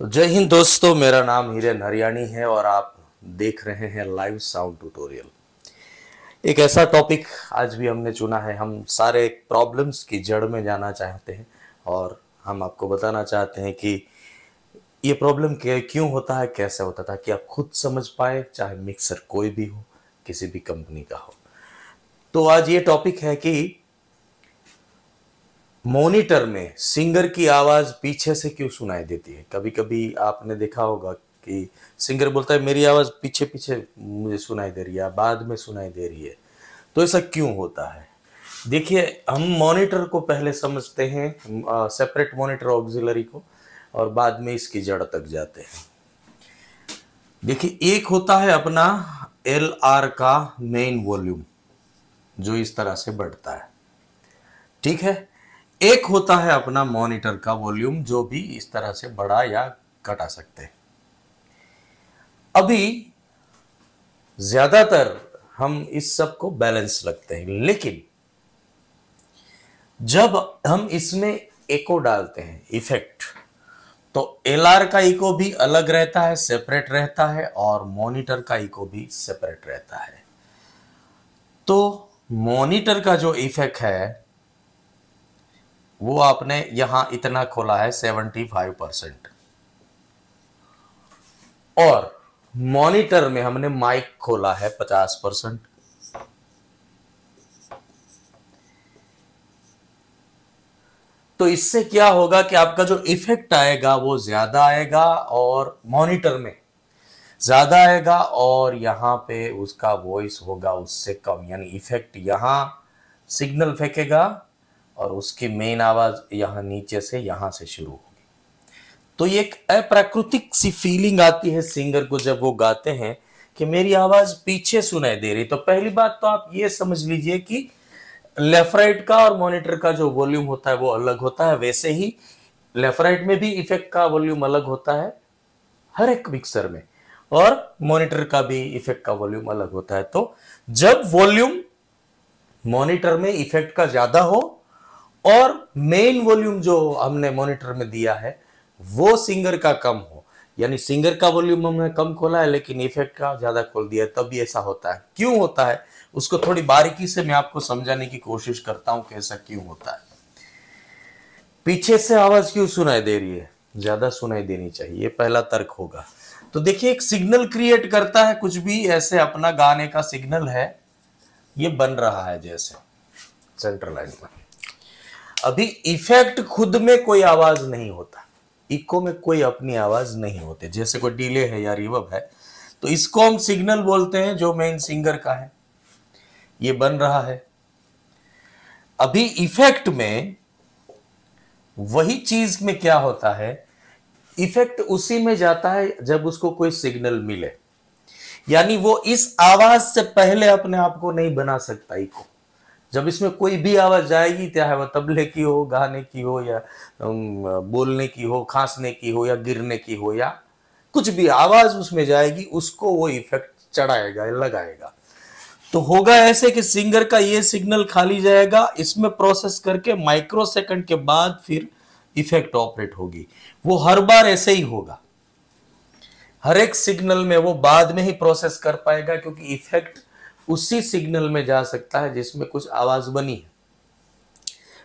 तो जय हिंद दोस्तों मेरा नाम हिरेन हरियाणी है और आप देख रहे हैं लाइव साउंड ट्यूटोरियल एक ऐसा टॉपिक आज भी हमने चुना है हम सारे प्रॉब्लम्स की जड़ में जाना चाहते हैं और हम आपको बताना चाहते हैं कि ये प्रॉब्लम क्यों होता है कैसे होता था कि आप खुद समझ पाए चाहे मिक्सर कोई भी हो किसी भी कंपनी का हो तो आज ये टॉपिक है कि मोनिटर में सिंगर की आवाज़ पीछे से क्यों सुनाई देती है कभी कभी आपने देखा होगा कि सिंगर बोलता है मेरी आवाज़ पीछे पीछे मुझे सुनाई दे रही है बाद में सुनाई दे रही है तो ऐसा क्यों होता है देखिए हम मॉनिटर को पहले समझते हैं सेपरेट मॉनिटर ऑक्सिलरी को और बाद में इसकी जड़ तक जाते हैं देखिए एक होता है अपना एल आर का मेन वॉल्यूम जो इस तरह से बढ़ता है ठीक है एक होता है अपना मॉनिटर का वॉल्यूम जो भी इस तरह से बढ़ा या घटा सकते हैं अभी ज्यादातर हम इस सब को बैलेंस रखते हैं लेकिन जब हम इसमें एको डालते हैं इफेक्ट तो एल का इको भी अलग रहता है सेपरेट रहता है और मॉनिटर का इको भी सेपरेट रहता है तो मॉनिटर का जो इफेक्ट है वो आपने यहां इतना खोला है सेवेंटी फाइव परसेंट और मॉनिटर में हमने माइक खोला है पचास परसेंट तो इससे क्या होगा कि आपका जो इफेक्ट आएगा वो ज्यादा आएगा और मॉनिटर में ज्यादा आएगा और यहां पे उसका वॉइस होगा उससे कम यानी इफेक्ट यहां सिग्नल फेंकेगा और उसकी मेन आवाज यहां नीचे से यहां से शुरू होगी तो ये एक अप्राकृतिक सी फीलिंग आती है सिंगर को जब वो गाते हैं कि मेरी आवाज पीछे सुनाई दे रही तो पहली बात तो आप ये समझ लीजिए कि लेफ्ट राइट का और मॉनिटर का जो वॉल्यूम होता है वो अलग होता है वैसे ही लेफ्ट राइट में भी इफेक्ट का वॉल्यूम अलग होता है हर एक मिक्सर में और मॉनिटर का भी इफेक्ट का वॉल्यूम अलग होता है तो जब वॉल्यूम मॉनिटर में इफेक्ट का ज्यादा हो और मेन वॉल्यूम जो हमने मॉनिटर में दिया है वो सिंगर का कम हो यानी सिंगर का वॉल्यूम हमने कम खोला है लेकिन इफेक्ट का ज्यादा खोल दिया है तब ऐसा होता है क्यों होता है उसको थोड़ी बारीकी से मैं आपको समझाने की कोशिश करता हूं कि ऐसा क्यों होता है पीछे से आवाज क्यों सुनाई दे रही है ज्यादा सुनाई देनी चाहिए पहला तर्क होगा तो देखिए एक सिग्नल क्रिएट करता है कुछ भी ऐसे अपना गाने का सिग्नल है ये बन रहा है जैसे सेंट्रल लाइन में अभी इफेक्ट खुद में कोई आवाज नहीं होता इको में कोई अपनी आवाज नहीं होती जैसे कोई डीले है या रिवब है तो इसको हम सिग्नल बोलते हैं जो मेन सिंगर का है ये बन रहा है अभी इफेक्ट में वही चीज में क्या होता है इफेक्ट उसी में जाता है जब उसको कोई सिग्नल मिले यानी वो इस आवाज से पहले अपने आप को नहीं बना सकता इको जब इसमें कोई भी आवाज़ जाएगी चाहे वह तबले की हो गाने की हो या बोलने की हो खांसने की हो या गिरने की हो या कुछ भी आवाज़ उसमें जाएगी उसको वो इफेक्ट चढ़ाएगा लगाएगा तो होगा ऐसे कि सिंगर का ये सिग्नल खाली जाएगा इसमें प्रोसेस करके माइक्रो सेकंड के बाद फिर इफेक्ट ऑपरेट होगी वो हर बार ऐसे ही होगा हर एक सिग्नल में वो बाद में ही प्रोसेस कर पाएगा क्योंकि इफेक्ट उसी सिग्नल में जा सकता है जिसमें कुछ आवाज बनी है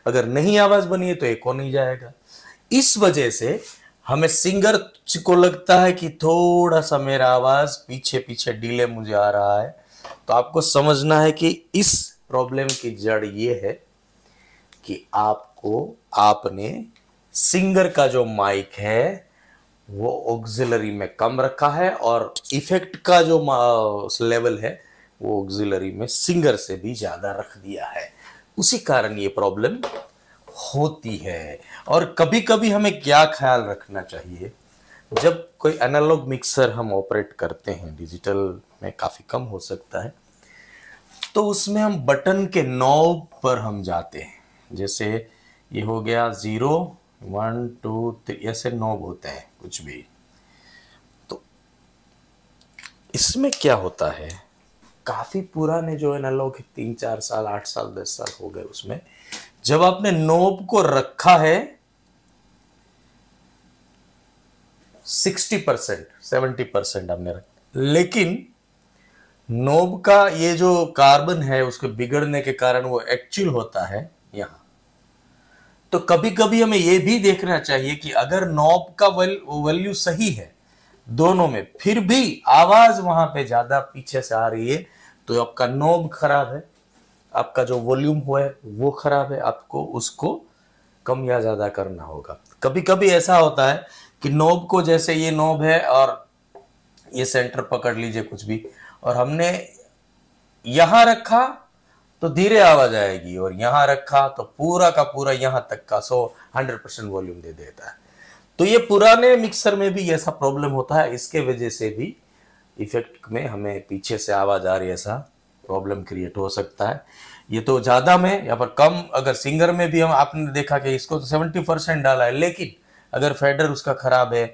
अगर नहीं आवाज बनी है तो एक नहीं जाएगा इस वजह से हमें सिंगर को लगता है कि थोड़ा सा मेरा आवाज पीछे पीछे डिले मुझे आ रहा है तो आपको समझना है कि इस प्रॉब्लम की जड़ ये है कि आपको आपने सिंगर का जो माइक है वो ऑक्सिलरी में कम रखा है और इफेक्ट का जो लेवल है वो ऑक्सिलरी में सिंगर से भी ज़्यादा रख दिया है उसी कारण ये प्रॉब्लम होती है और कभी कभी हमें क्या ख्याल रखना चाहिए जब कोई एनालॉग मिक्सर हम ऑपरेट करते हैं डिजिटल में काफ़ी कम हो सकता है तो उसमें हम बटन के नॉब पर हम जाते हैं जैसे ये हो गया ज़ीरो वन टू थ्री ऐसे नॉब होते हैं कुछ भी तो इसमें क्या होता है काफ़ी पुराने जो है ना लोग तीन चार साल आठ साल दस साल हो गए उसमें जब आपने नोब को रखा है सिक्सटी परसेंट सेवेंटी परसेंट आपने रखा लेकिन नोब का ये जो कार्बन है उसके बिगड़ने के कारण वो एक्चुअल होता है यहाँ तो कभी कभी हमें ये भी देखना चाहिए कि अगर नोब का वैल्यू सही है दोनों में फिर भी आवाज वहां पे ज्यादा पीछे से आ रही है तो आपका नोब खराब है आपका जो वॉल्यूम हुआ है वो खराब है आपको उसको कम या ज्यादा करना होगा कभी कभी ऐसा होता है कि नोब को जैसे ये नोब है और ये सेंटर पकड़ लीजिए कुछ भी और हमने यहां रखा तो धीरे आवाज आएगी और यहां रखा तो पूरा का पूरा यहां तक का सो हंड्रेड परसेंट वॉल्यूम दे देता है तो ये पुराने मिक्सर में भी ऐसा प्रॉब्लम होता है इसके वजह से भी इफेक्ट में हमें पीछे से आवाज़ आ रही है ऐसा प्रॉब्लम क्रिएट हो सकता है ये तो ज़्यादा में या पर कम अगर सिंगर में भी हम आपने देखा कि इसको तो सेवेंटी परसेंट डाला है लेकिन अगर फेडर उसका ख़राब है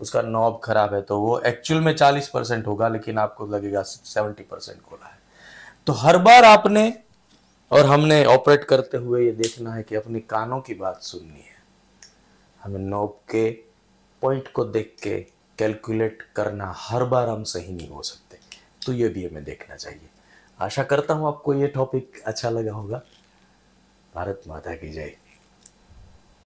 उसका नॉब ख़राब है तो वो एक्चुअल में चालीस परसेंट होगा लेकिन आपको लगेगा सेवेंटी परसेंट खोला है तो हर बार आपने और हमने ऑपरेट करते हुए ये देखना है कि अपने कानों की बात सुननी है हमें नोब के पॉइंट को देख के कैलकुलेट करना हर बार हम सही नहीं हो सकते तो ये भी हमें देखना चाहिए आशा करता हूँ आपको ये टॉपिक अच्छा लगा होगा भारत माता की जय